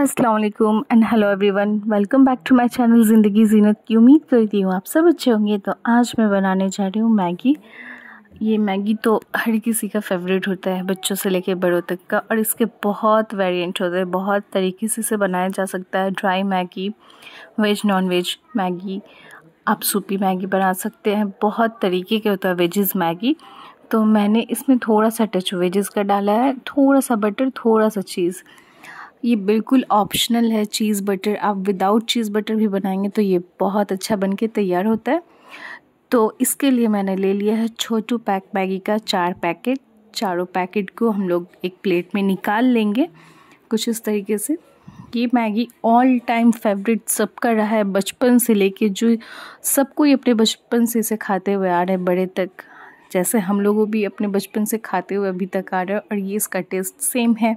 Aslam and hello everyone welcome back to my channel Zindagi Zeenat की उम्मीद करती हूँ आप सब अच्छे होंगे तो आज मैं बनाने जा रही हूँ मैगी ये मैगी तो हर किसी का फेवरेट होता है बच्चों से लेके बड़ों तक का और इसके बहुत वेरिएंट होते हैं बहुत तरीके से इसे बनाया जा सकता है dry Maggi veg non veg Maggi आप सूपी मैगी बना सकते हैं बहुत तरीके के होता है वेजेज़ मैगी तो मैंने इसमें थोड़ा सा टच वेजेज़ का डाला है थोड़ा सा बटर थोड़ा सा चीज़ ये बिल्कुल ऑप्शनल है चीज़ बटर आप विदाउट चीज़ बटर भी बनाएंगे तो ये बहुत अच्छा बन के तैयार होता है तो इसके लिए मैंने ले लिया है छोटू पैक मैगी का चार पैकेट चारों पैकेट को हम लोग एक प्लेट में निकाल लेंगे कुछ इस तरीके से ये मैगी ऑल टाइम फेवरेट सबका रहा है बचपन से लेके जो सबको ही अपने बचपन से इसे खाते हुए आ रहे हैं बड़े तक जैसे हम लोगों भी अपने बचपन से खाते हुए अभी तक आ रहे हैं और ये इसका टेस्ट सेम है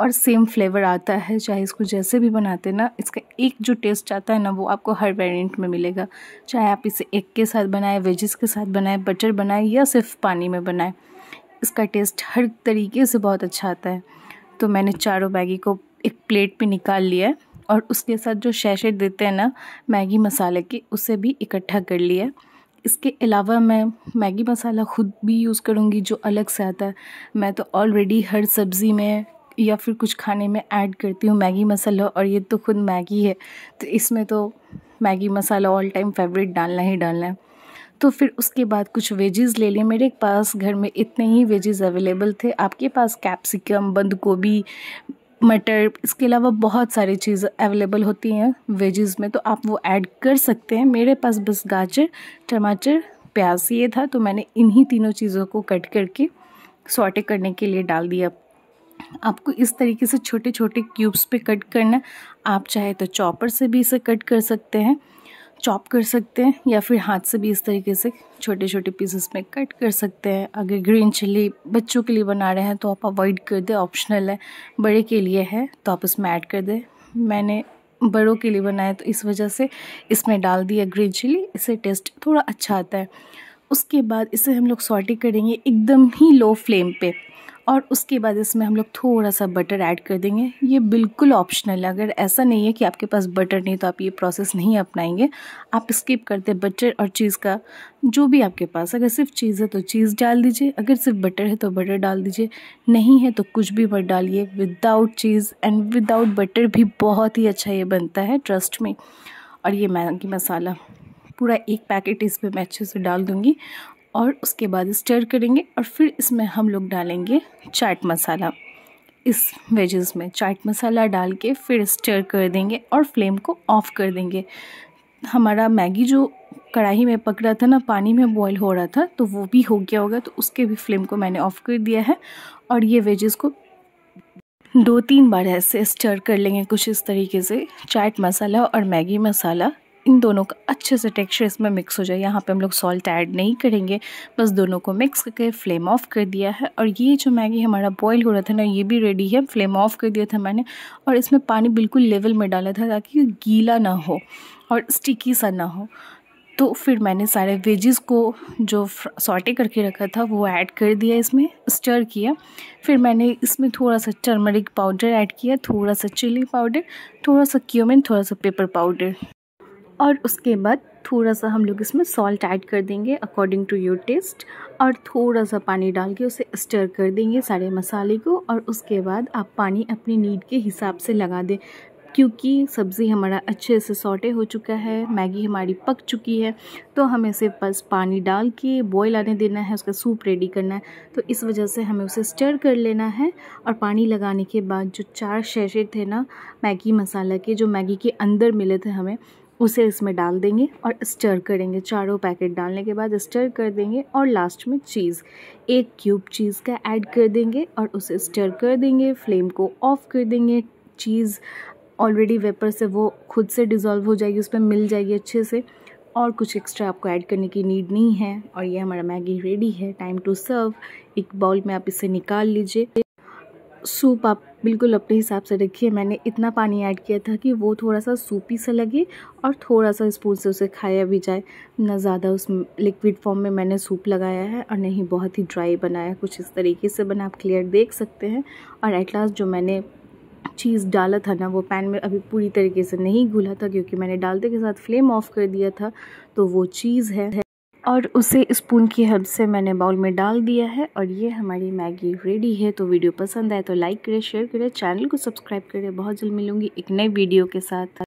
और सेम फ्लेवर आता है चाहे इसको जैसे भी बनाते ना इसका एक जो टेस्ट आता है ना वो आपको हर वेरिएंट में मिलेगा चाहे आप इसे एग के साथ बनाएं वेजेस के साथ बनाएं बटर बनाएं या सिर्फ पानी में बनाएं इसका टेस्ट हर तरीके से बहुत अच्छा आता है तो मैंने चारों मैगी को एक प्लेट पर निकाल लिया और उसके साथ जो शैशेट देते हैं ना मैगी मसाले के उसे भी इकट्ठा कर लिया इसके अलावा मैं मैगी मसाला ख़ुद भी यूज़ करूँगी जो अलग से आता है मैं तो ऑलरेडी हर सब्ज़ी में या फिर कुछ खाने में ऐड करती हूँ मैगी मसाला और ये तो खुद मैगी है तो इसमें तो Maggi masala all time favourite डालना ही डालना है तो फिर उसके बाद कुछ वेजेस ले लें मेरे पास घर में इतने ही वेजेस अवेलेबल थे आपके पास कैप्सिकम बंद गोभी मटर इसके अलावा बहुत सारी चीज़ अवेलेबल होती हैं वेजेस में तो आप वो ऐड कर सकते हैं मेरे पास बस गाजर टमाटर प्याज ये था तो मैंने इन्हीं तीनों चीज़ों को कट करके सॉटे करने के लिए डाल दिया आपको इस तरीके से छोटे छोटे क्यूब्स पे कट करना आप चाहे तो चॉपर से भी इसे कट कर सकते हैं चॉप कर सकते हैं या फिर हाथ से भी इस तरीके से छोटे छोटे पीसेस में कट कर सकते हैं अगर ग्रीन चिली बच्चों के लिए बना रहे हैं तो आप अवॉइड कर दें ऑप्शनल है बड़े के लिए है तो आप इसमें ऐड कर दें मैंने बड़ों के लिए बनाया तो इस वजह से इसमें डाल दिया ग्रीन चिली इससे टेस्ट थोड़ा अच्छा आता है उसके बाद इसे हम लोग सॉटी करेंगे एकदम ही लो फ्लेम पे और उसके बाद इसमें हम लोग थोड़ा सा बटर ऐड कर देंगे ये बिल्कुल ऑप्शनल है अगर ऐसा नहीं है कि आपके पास बटर नहीं तो आप ये प्रोसेस नहीं अपनाएंगे आप स्किप करते बटर और चीज़ का जो भी आपके पास अगर सिर्फ चीज़ है तो चीज़ डाल दीजिए अगर सिर्फ बटर है तो बटर डाल दीजिए नहीं है तो कुछ भी बट डालिए without cheese and without butter भी बहुत ही अच्छा ये बनता है ट्रस्ट में और ये मैगी मसाला पूरा एक पैकेट इसमें मैं अच्छे से डाल दूँगी और उसके बाद स्टर करेंगे और फिर इसमें हम लोग डालेंगे चाट मसाला इस वेजेस में चाट मसाला डाल के फिर स्टर कर देंगे और फ्लेम को ऑफ़ कर देंगे हमारा मैगी जो कढ़ाई में पक रहा था ना पानी में बॉईल हो रहा था तो वो भी हो गया होगा तो उसके भी फ्लेम को मैंने ऑफ़ कर दिया है और ये वेजेस को दो तीन बार ऐसे स्टर कर लेंगे कुछ इस तरीके से चाट मसाला और मैगी मसाला इन दोनों का अच्छे से टेक्सचर इसमें मिक्स हो जाए यहाँ पे हम लोग सॉल्ट ऐड नहीं करेंगे बस दोनों को मिक्स करके फ्लेम ऑफ कर दिया है और ये जो मैगी हमारा बॉईल हो रहा था ना ये भी रेडी है फ्लेम ऑफ कर दिया था मैंने और इसमें पानी बिल्कुल लेवल में डाला था ताकि गीला ना हो और स्टिकी सा ना हो तो फिर मैंने सारे वेजेस को जो सॉटे करके रखा था वो ऐड कर दिया इसमें स्टर किया फिर मैंने इसमें थोड़ा सा टर्मरिक पाउडर ऐड किया थोड़ा सा चिली पाउडर थोड़ा सा क्यूमिन थोड़ा सा पेपर पाउडर और उसके बाद थोड़ा सा हम लोग इसमें सॉल्ट ऐड कर देंगे अकॉर्डिंग टू योर टेस्ट और थोड़ा सा पानी डाल के उसे स्टर कर देंगे सारे मसाले को और उसके बाद आप पानी अपनी नीड के हिसाब से लगा दें क्योंकि सब्ज़ी हमारा अच्छे से सॉटे हो चुका है मैगी हमारी पक चुकी है तो हमें इसे बस पानी डाल के बॉयल आने देना है उसका सूप रेडी करना है तो इस वजह से हमें उसे स्टर कर लेना है और पानी लगाने के बाद जो चार शैशे थे ना मैगी मसाला के जो मैगी के अंदर मिले थे हमें उसे इसमें डाल देंगे और स्टर करेंगे चारों पैकेट डालने के बाद स्टर कर देंगे और लास्ट में चीज़ एक क्यूब चीज़ का ऐड कर देंगे और उसे स्टर कर देंगे फ्लेम को ऑफ कर देंगे चीज़ ऑलरेडी वेपर से वो खुद से डिज़ोल्व हो जाएगी उस पर मिल जाएगी अच्छे से और कुछ एक्स्ट्रा आपको ऐड करने की नीड नहीं है और ये हमारा मैगी रेडी है टाइम टू सर्व एक बाउल में आप इसे निकाल लीजिए सूप आप बिल्कुल अपने हिसाब से रखिए मैंने इतना पानी ऐड किया था कि वो थोड़ा सा सूपी सा लगे और थोड़ा सा स्पून से उसे खाया भी जाए ना ज़्यादा उस लिक्विड फॉर्म में मैंने सूप लगाया है और नहीं बहुत ही ड्राई बनाया कुछ इस तरीके से बना आप क्लियर देख सकते हैं और एट लास्ट जो मैंने चीज़ डाला था ना वो पैन में अभी पूरी तरीके से नहीं घुला था क्योंकि मैंने डालते के साथ फ्लेम ऑफ़ कर दिया था तो वो चीज़ है और उसे स्पून की हेल्प से मैंने बाउल में डाल दिया है और ये हमारी मैगी रेडी है तो वीडियो पसंद आए तो लाइक करें शेयर करें चैनल को सब्सक्राइब करें बहुत जल्द मिलूंगी एक नए वीडियो के साथ